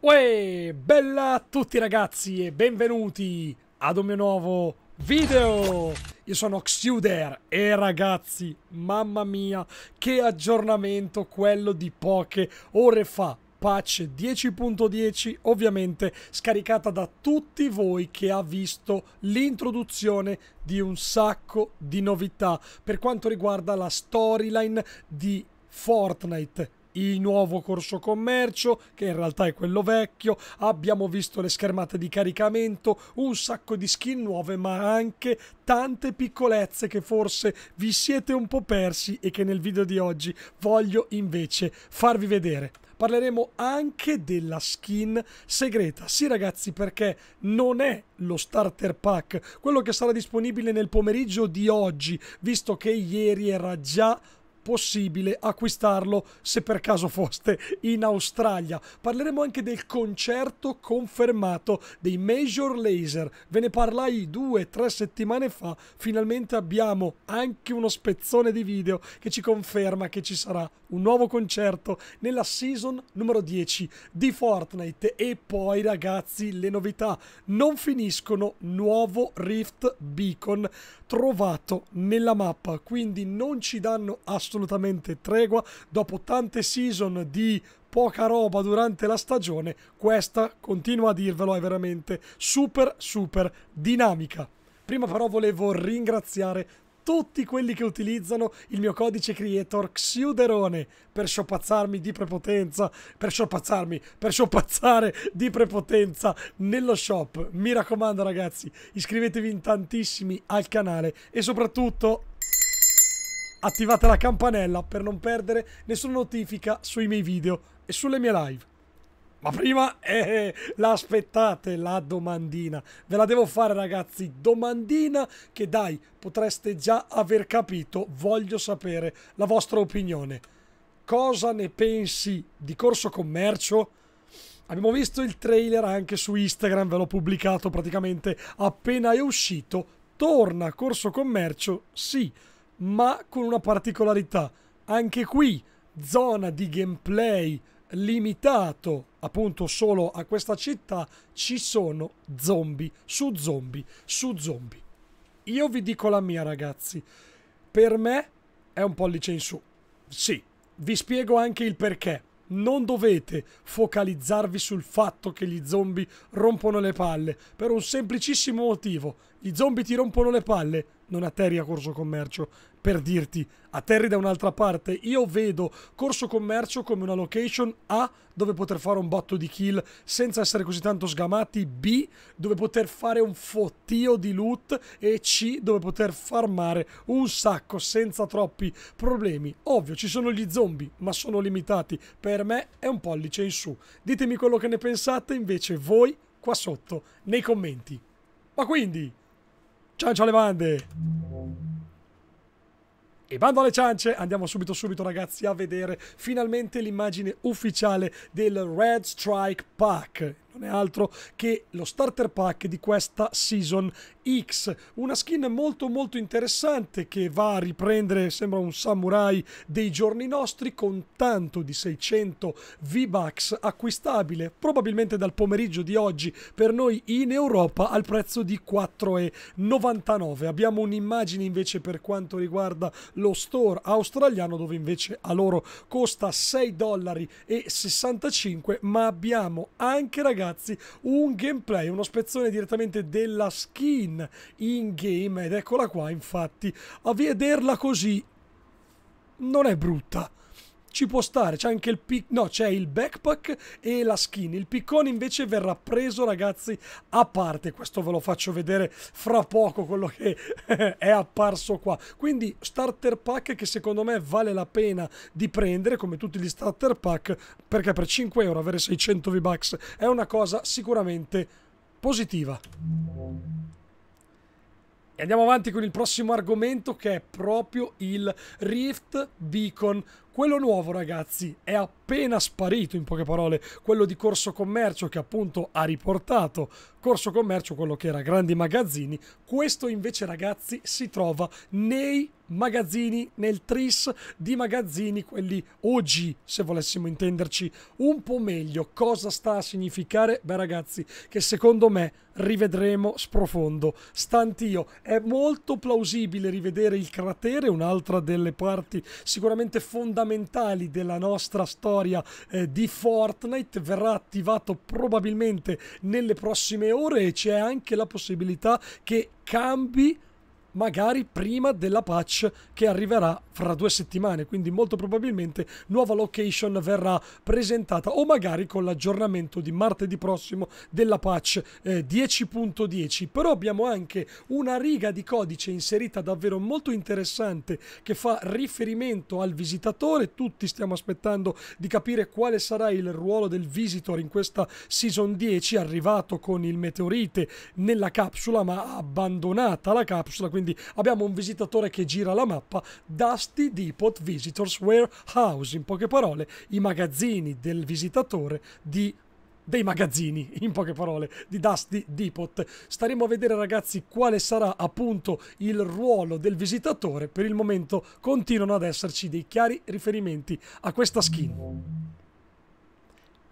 Uè, bella a tutti ragazzi e benvenuti ad un mio nuovo video! Io sono Xuder e ragazzi, mamma mia, che aggiornamento quello di poche ore fa! Patch 10.10 ovviamente scaricata da tutti voi che ha visto l'introduzione di un sacco di novità per quanto riguarda la storyline di Fortnite il nuovo corso commercio, che in realtà è quello vecchio, abbiamo visto le schermate di caricamento, un sacco di skin nuove, ma anche tante piccolezze che forse vi siete un po' persi e che nel video di oggi voglio invece farvi vedere parleremo anche della skin segreta. Sì ragazzi, perché non è lo starter pack, quello che sarà disponibile nel pomeriggio di oggi, visto che ieri era già possibile acquistarlo se per caso foste in Australia. Parleremo anche del concerto confermato dei Major Laser. Ve ne parlai due o tre settimane fa. Finalmente abbiamo anche uno spezzone di video che ci conferma che ci sarà un nuovo concerto nella season numero 10 di Fortnite. E poi ragazzi le novità non finiscono. Nuovo Rift Beacon trovato nella mappa. Quindi non ci danno assolutamente assolutamente tregua. Dopo tante season di poca roba durante la stagione, questa, continuo a dirvelo, è veramente super, super dinamica. Prima però volevo ringraziare tutti quelli che utilizzano il mio codice creator Xiuderone per sciopazzarmi di prepotenza, per sciopazzarmi, per sciopazzare di prepotenza nello shop. Mi raccomando ragazzi, iscrivetevi in tantissimi al canale e soprattutto attivate la campanella per non perdere nessuna notifica sui miei video e sulle mie live. Ma prima, eh, eh l'aspettate, la domandina. Ve la devo fare ragazzi, domandina che dai, potreste già aver capito, voglio sapere la vostra opinione. Cosa ne pensi di Corso Commercio? Abbiamo visto il trailer anche su Instagram, ve l'ho pubblicato praticamente appena è uscito. Torna Corso Commercio? Sì ma con una particolarità. Anche qui zona di gameplay limitato appunto solo a questa città, ci sono zombie su zombie su zombie. Io vi dico la mia ragazzi, per me è un pollice in su. Sì, vi spiego anche il perché. Non dovete focalizzarvi sul fatto che gli zombie rompono le palle, per un semplicissimo motivo gli zombie ti rompono le palle, non atterri a Corso Commercio. Per dirti, atterri da un'altra parte. Io vedo Corso Commercio come una location A, dove poter fare un botto di kill senza essere così tanto sgamati, B, dove poter fare un fottio di loot e C, dove poter farmare un sacco senza troppi problemi. Ovvio, ci sono gli zombie, ma sono limitati. Per me è un pollice in su. Ditemi quello che ne pensate invece voi qua sotto nei commenti. Ma quindi... Ciancio alle bande! E bando alle ciance, andiamo subito subito ragazzi a vedere finalmente l'immagine ufficiale del Red Strike Pack non è altro che lo starter pack di questa Season X. Una skin molto molto interessante che va a riprendere, sembra un samurai dei giorni nostri, con tanto di 600 V-Bucks acquistabile, probabilmente dal pomeriggio di oggi per noi in Europa al prezzo di 4,99. Abbiamo un'immagine invece per quanto riguarda lo store australiano dove invece a loro costa 6,65 dollari ma abbiamo anche ragazzi ragazzi un gameplay, uno spezzone direttamente della skin in game ed eccola qua infatti a vederla così non è brutta ci può stare, c'è anche il pic- no, c'è il backpack e la skin. Il piccone invece verrà preso, ragazzi, a parte. Questo ve lo faccio vedere fra poco quello che è apparso qua. Quindi starter pack che secondo me vale la pena di prendere, come tutti gli starter pack, perché per 5 euro avere 600 V-Bucks è una cosa sicuramente positiva. E andiamo avanti con il prossimo argomento che è proprio il Rift Beacon quello nuovo, ragazzi, è appena sparito, in poche parole, quello di Corso Commercio che appunto ha riportato Corso Commercio, quello che era grandi magazzini. Questo invece, ragazzi, si trova nei magazzini, nel tris di magazzini, quelli oggi, se volessimo intenderci un po' meglio. Cosa sta a significare? Beh, ragazzi, che secondo me rivedremo sprofondo. Stantio, è molto plausibile rivedere il cratere, un'altra delle parti sicuramente fondamentali fondamentali della nostra storia eh, di Fortnite verrà attivato probabilmente nelle prossime ore e c'è anche la possibilità che cambi magari prima della patch che arriverà fra due settimane, quindi molto probabilmente nuova location verrà presentata o magari con l'aggiornamento di martedì prossimo della patch eh, 10.10. Però abbiamo anche una riga di codice inserita davvero molto interessante che fa riferimento al visitatore, tutti stiamo aspettando di capire quale sarà il ruolo del visitor in questa season 10 arrivato con il meteorite nella capsula ma abbandonata la capsula quindi abbiamo un visitatore che gira la mappa, Dusty Depot Visitors Warehouse, in poche parole i magazzini del visitatore di dei magazzini, in poche parole, di Dusty Depot. Staremo a vedere ragazzi quale sarà appunto il ruolo del visitatore. Per il momento continuano ad esserci dei chiari riferimenti a questa skin.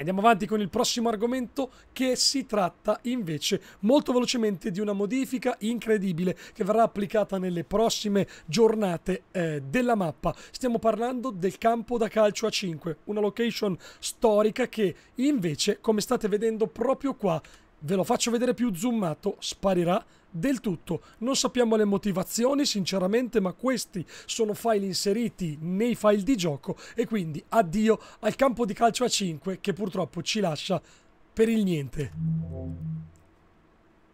Andiamo avanti con il prossimo argomento che si tratta invece molto velocemente di una modifica incredibile che verrà applicata nelle prossime giornate eh, della mappa. Stiamo parlando del campo da calcio a 5, una location storica che invece, come state vedendo proprio qua, ve lo faccio vedere più zoomato, sparirà del tutto. Non sappiamo le motivazioni, sinceramente, ma questi sono file inseriti nei file di gioco e quindi addio al campo di calcio a 5 che purtroppo ci lascia per il niente.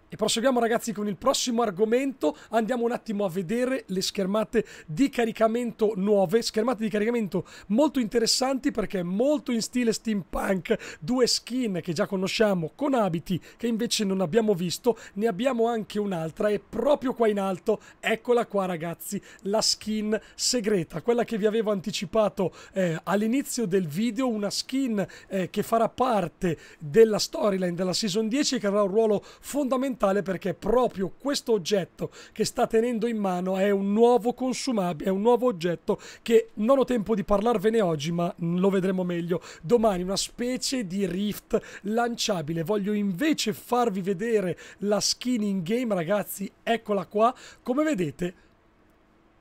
E proseguiamo ragazzi con il prossimo argomento, andiamo un attimo a vedere le schermate di caricamento nuove, schermate di caricamento molto interessanti perché molto in stile steampunk, due skin che già conosciamo con abiti che invece non abbiamo visto, ne abbiamo anche un'altra e proprio qua in alto, eccola qua ragazzi, la skin segreta, quella che vi avevo anticipato eh, all'inizio del video, una skin eh, che farà parte della storyline della season 10 e che avrà un ruolo fondamentale fondamentale perché proprio questo oggetto che sta tenendo in mano è un nuovo consumabile, è un nuovo oggetto che non ho tempo di parlarvene oggi, ma lo vedremo meglio domani, una specie di rift lanciabile. Voglio invece farvi vedere la skin in game, ragazzi, eccola qua. Come vedete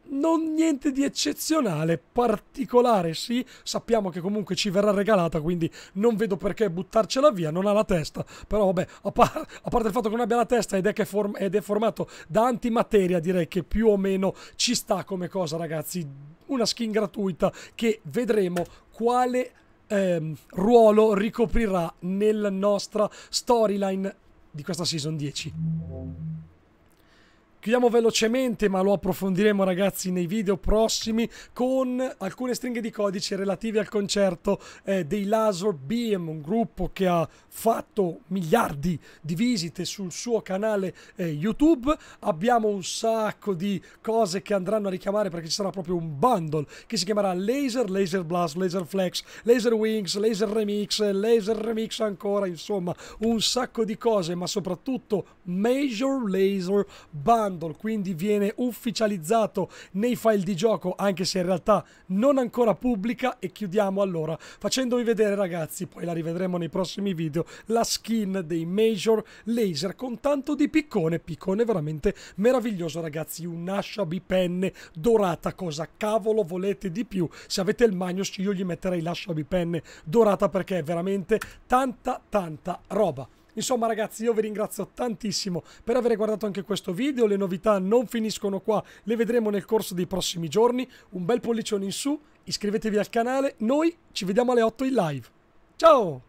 non niente di eccezionale, particolare sì, sappiamo che comunque ci verrà regalata, quindi non vedo perché buttarcela via, non ha la testa, però vabbè, a, par a parte il fatto che non abbia la testa ed è, che form ed è formato da antimateria, direi che più o meno ci sta come cosa ragazzi, una skin gratuita che vedremo quale... Ehm, ruolo ricoprirà nella nostra storyline di questa season 10. Chiudiamo velocemente, ma lo approfondiremo ragazzi nei video prossimi con alcune stringhe di codice relative al concerto eh, dei Laser Beam, un gruppo che ha fatto miliardi di visite sul suo canale eh, YouTube. Abbiamo un sacco di cose che andranno a richiamare perché ci sarà proprio un bundle che si chiamerà Laser, Laser Blast, Laser Flex, Laser Wings, Laser Remix, Laser Remix ancora, insomma, un sacco di cose, ma soprattutto Major Laser Bundle bundle, quindi viene ufficializzato nei file di gioco, anche se in realtà non ancora pubblica. E chiudiamo allora facendovi vedere, ragazzi, poi la rivedremo nei prossimi video, la skin dei Major Laser con tanto di piccone, piccone veramente meraviglioso, ragazzi. Un'ascia bipenne dorata, cosa cavolo volete di più? Se avete il Magnus, io gli metterei l'ascia bipenne dorata perché è veramente tanta, tanta roba. Insomma ragazzi io vi ringrazio tantissimo per aver guardato anche questo video, le novità non finiscono qua, le vedremo nel corso dei prossimi giorni, un bel pollicione in su, iscrivetevi al canale, noi ci vediamo alle 8 in live. Ciao!